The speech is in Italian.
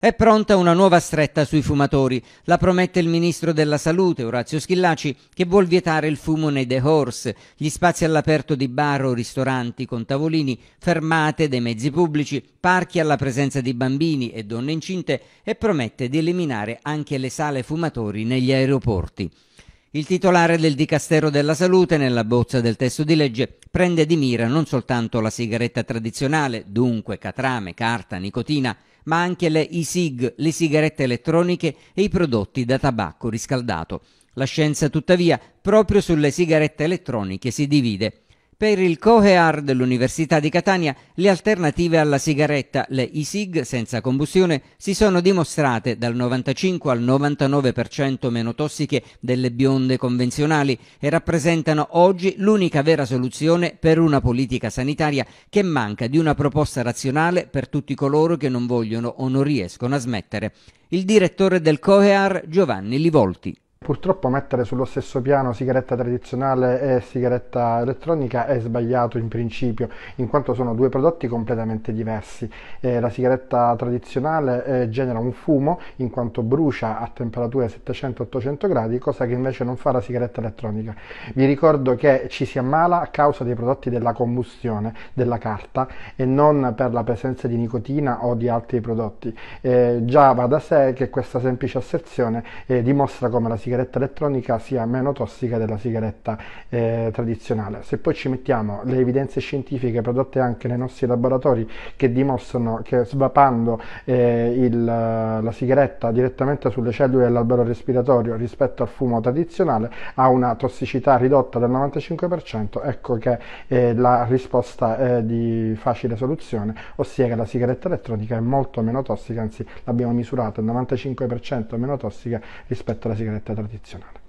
È pronta una nuova stretta sui fumatori, la promette il ministro della salute Orazio Schillaci che vuol vietare il fumo nei dehors, gli spazi all'aperto di bar o ristoranti con tavolini, fermate dei mezzi pubblici, parchi alla presenza di bambini e donne incinte e promette di eliminare anche le sale fumatori negli aeroporti. Il titolare del Dicastero della Salute nella bozza del testo di legge prende di mira non soltanto la sigaretta tradizionale, dunque catrame, carta, nicotina, ma anche le e-sig, le sigarette elettroniche e i prodotti da tabacco riscaldato. La scienza tuttavia proprio sulle sigarette elettroniche si divide. Per il COHEAR dell'Università di Catania, le alternative alla sigaretta, le e-sig senza combustione, si sono dimostrate dal 95 al 99% meno tossiche delle bionde convenzionali e rappresentano oggi l'unica vera soluzione per una politica sanitaria che manca di una proposta razionale per tutti coloro che non vogliono o non riescono a smettere. Il direttore del COHEAR, Giovanni Livolti. Purtroppo mettere sullo stesso piano sigaretta tradizionale e sigaretta elettronica è sbagliato in principio, in quanto sono due prodotti completamente diversi. Eh, la sigaretta tradizionale eh, genera un fumo, in quanto brucia a temperature 700-800 gradi, cosa che invece non fa la sigaretta elettronica. Vi ricordo che ci si ammala a causa dei prodotti della combustione della carta e non per la presenza di nicotina o di altri prodotti. Eh, già va da sé che questa semplice asserzione eh, dimostra come la sigaretta sigaretta elettronica sia meno tossica della sigaretta eh, tradizionale. Se poi ci mettiamo le evidenze scientifiche prodotte anche nei nostri laboratori che dimostrano che svapando eh, il, la sigaretta direttamente sulle cellule dell'albero respiratorio rispetto al fumo tradizionale ha una tossicità ridotta del 95%, ecco che eh, la risposta è eh, di facile soluzione, ossia che la sigaretta elettronica è molto meno tossica, anzi l'abbiamo misurata, il 95% meno tossica rispetto alla sigaretta tradizionale tradizionale.